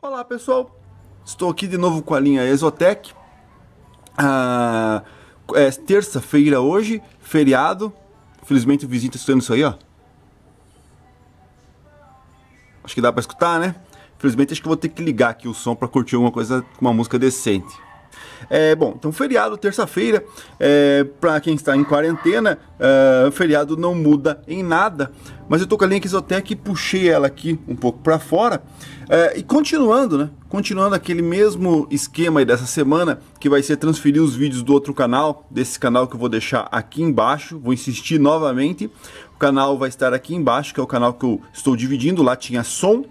Olá pessoal, estou aqui de novo com a linha Exotec. Ah, é terça-feira hoje, feriado. Felizmente o vizinho está escutando isso aí, ó. Acho que dá para escutar, né? Felizmente acho que vou ter que ligar aqui o som para curtir alguma coisa com uma música decente. É, bom, então feriado terça-feira, é, para quem está em quarentena, é, feriado não muda em nada. Mas eu tô com a linha até e puxei ela aqui um pouco para fora. É, e continuando, né? Continuando aquele mesmo esquema dessa semana, que vai ser transferir os vídeos do outro canal, desse canal que eu vou deixar aqui embaixo. Vou insistir novamente. O canal vai estar aqui embaixo, que é o canal que eu estou dividindo. Lá tinha som,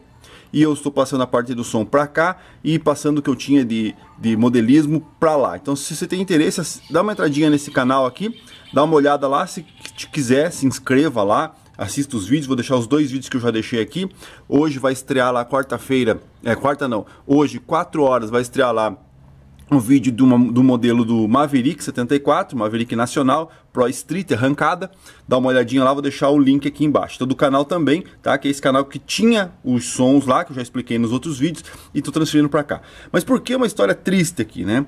e eu estou passando a parte do som para cá e passando o que eu tinha de, de modelismo para lá. Então se você tem interesse, dá uma entradinha nesse canal aqui, dá uma olhada lá, se quiser, se inscreva lá, assista os vídeos, vou deixar os dois vídeos que eu já deixei aqui. Hoje vai estrear lá quarta-feira, é quarta não, hoje 4 horas vai estrear lá um vídeo do, do modelo do Maverick 74, Maverick Nacional, Pro Street, arrancada. Dá uma olhadinha lá, vou deixar o link aqui embaixo. Tá do canal também, tá? Que é esse canal que tinha os sons lá, que eu já expliquei nos outros vídeos, e tô transferindo para cá. Mas por que uma história triste aqui, né?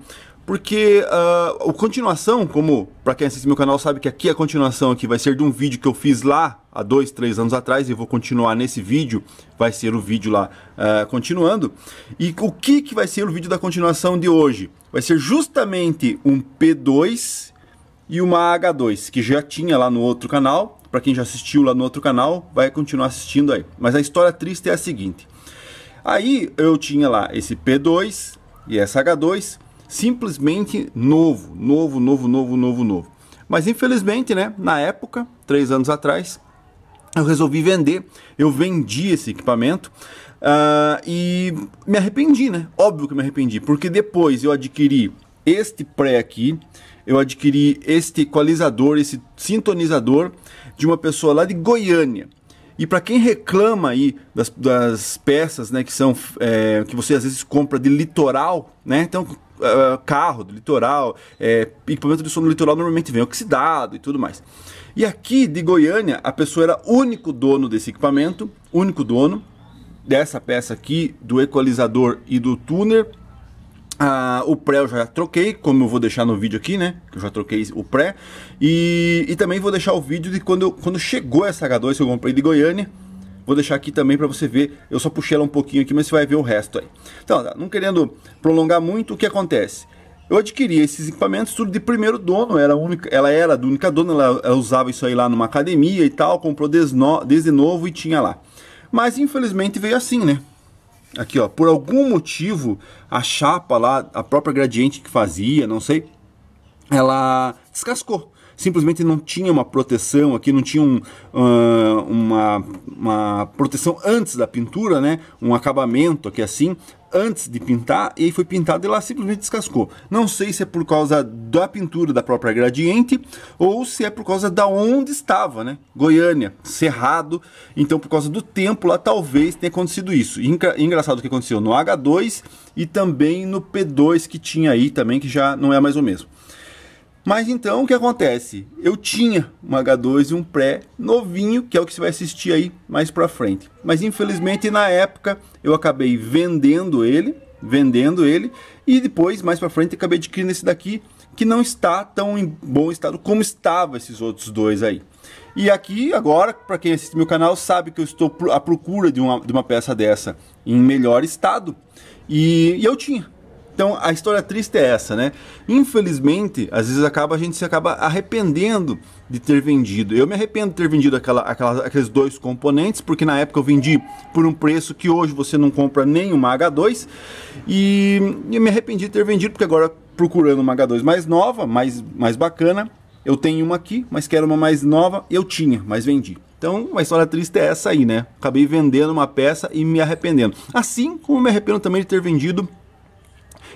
porque uh, ah, a continuação, como para quem assiste meu canal sabe que aqui a continuação aqui vai ser de um vídeo que eu fiz lá há dois, três anos atrás e vou continuar nesse vídeo, vai ser o vídeo lá uh, continuando. E o que, que vai ser o vídeo da continuação de hoje? Vai ser justamente um P2 e uma H2, que já tinha lá no outro canal. Para quem já assistiu lá no outro canal, vai continuar assistindo aí. Mas a história triste é a seguinte. Aí eu tinha lá esse P2 e essa H2 simplesmente novo, novo, novo, novo, novo, novo. Mas infelizmente, né, na época, três anos atrás, eu resolvi vender, eu vendi esse equipamento uh, e me arrependi, né? Óbvio que me arrependi, porque depois eu adquiri este pré aqui, eu adquiri este equalizador, esse sintonizador de uma pessoa lá de Goiânia. E para quem reclama aí das, das, peças, né, que são é, que você às vezes compra de litoral, né? Então uh, carro do litoral, é, equipamento de som do litoral normalmente vem oxidado e tudo mais. E aqui de Goiânia a pessoa era único dono desse equipamento, único dono dessa peça aqui do equalizador e do tuner ah, o pré eu já troquei, como eu vou deixar no vídeo aqui, né? Que eu já troquei o pré. E, e também vou deixar o vídeo de quando, eu, quando chegou essa H2 que eu comprei de Goiânia. Vou deixar aqui também para você ver. Eu só puxei ela um pouquinho aqui, mas você vai ver o resto aí. Então, não querendo prolongar muito, o que acontece? Eu adquiri esses equipamentos tudo de primeiro dono, era única, ela era do única dona, ela, ela, usava isso aí lá numa academia e tal, comprou desde novo e tinha lá. Mas infelizmente veio assim, né? Aqui, ó, por algum motivo, a chapa lá, a própria gradiente que fazia, não sei, ela descascou. Simplesmente não tinha uma proteção aqui, não tinha um, uh, uma, uma proteção antes da pintura, né? Um acabamento aqui assim, antes de pintar e foi pintado e lá simplesmente descascou. Não sei se é por causa da pintura da própria gradiente ou se é por causa da onde estava, né? Goiânia, Cerrado. Então por causa do tempo lá talvez tenha acontecido isso. engraçado engraçado que aconteceu no H2 e também no P2 que tinha aí também que já não é mais o mesmo. Mas então o que acontece? Eu tinha um H2 e um pré novinho, que é o que você vai assistir aí mais para frente. Mas infelizmente na época eu acabei vendendo ele, vendendo ele e depois mais para frente acabei adquirindo esse daqui que não está tão em bom estado como estava esses outros dois aí. E aqui agora, para quem assiste meu canal, sabe que eu estou à procura de uma, de uma peça dessa em melhor estado. e, e eu tinha, então a história triste é essa, né? Infelizmente, às vezes acaba a gente se acaba arrependendo de ter vendido. Eu me arrependo de ter vendido aquela, aquela, aqueles dois componentes, porque na época eu vendi por um preço que hoje você não compra nem uma H2. E eu me arrependi de ter vendido, porque agora procurando uma H2 mais nova, mais, mais bacana, eu tenho uma aqui, mas quero uma mais nova, eu tinha, mas vendi. Então, uma história triste é essa aí, né? Acabei vendendo uma peça e me arrependendo. Assim como me arrependo também de ter vendido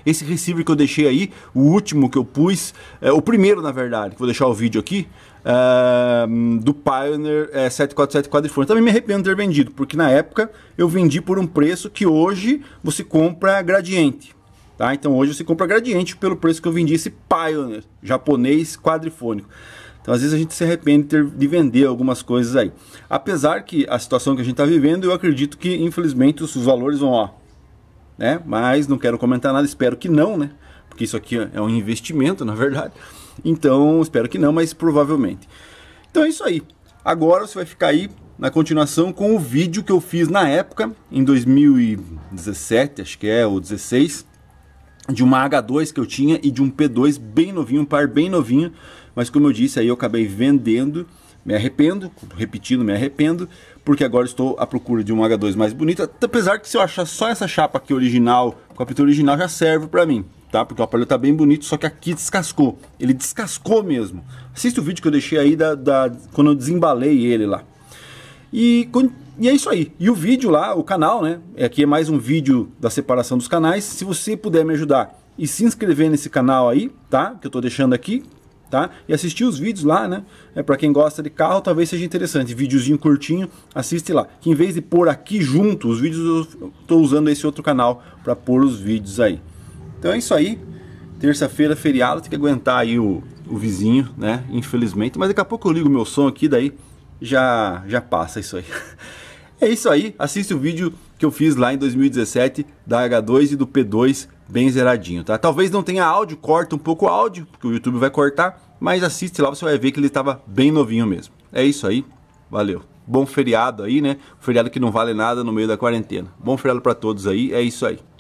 esse receiver que eu deixei aí, o último que eu pus, é, o primeiro na verdade, que vou deixar o vídeo aqui, é, do Pioneer é, 747 quadrifone. Também me arrependo de ter vendido, porque na época eu vendi por um preço que hoje você compra gradiente. Tá? Então hoje você compra gradiente pelo preço que eu vendi esse Pioneer japonês quadrifônico. Então às vezes a gente se arrepende de, de vender algumas coisas aí. Apesar que a situação que a gente está vivendo, eu acredito que infelizmente os valores vão ó, né? Mas não quero comentar nada, espero que não, né? Porque isso aqui é um investimento, na verdade. Então, espero que não, mas provavelmente. Então é isso aí. Agora você vai ficar aí na continuação com o vídeo que eu fiz na época, em 2017, acho que é, ou 16, de uma H2 que eu tinha e de um P2 bem novinho, um par bem novinho, mas como eu disse, aí eu acabei vendendo me arrependo, repetindo, me arrependo, porque agora estou à procura de uma H2 mais bonita. Apesar que se eu achar só essa chapa aqui original, com a pintura original, já serve para mim, tá? Porque o aparelho tá bem bonito, só que aqui descascou. Ele descascou mesmo. Assista o vídeo que eu deixei aí da, da quando eu desembalei ele lá. E, e, é isso aí. E o vídeo lá, o canal, né? É, aqui é mais um vídeo da separação dos canais. Se você puder me ajudar e se inscrever nesse canal aí, tá? Que eu tô deixando aqui, tá? E assistir os vídeos lá, né? É, para quem gosta de carro, talvez seja interessante. Vídeozinho curtinho, assiste lá. Que em vez de pôr aqui junto os vídeos, eu tô usando esse outro canal para pôr os vídeos aí. Então é isso aí. Terça-feira, feriado, tem que aguentar aí o, o vizinho, né? Infelizmente. Mas daqui a pouco eu ligo meu som aqui, daí já, já passa isso aí. É isso aí. Assiste o vídeo que eu fiz lá em 2017 da H2 e do P2 bem zeradinho, tá? Talvez não tenha áudio, corta um pouco o áudio, porque o YouTube vai cortar, mas assiste lá, você vai ver que ele estava bem novinho mesmo. É isso aí, valeu. Bom feriado aí, né? Feriado que não vale nada no meio da quarentena. Bom feriado para todos aí, é isso aí.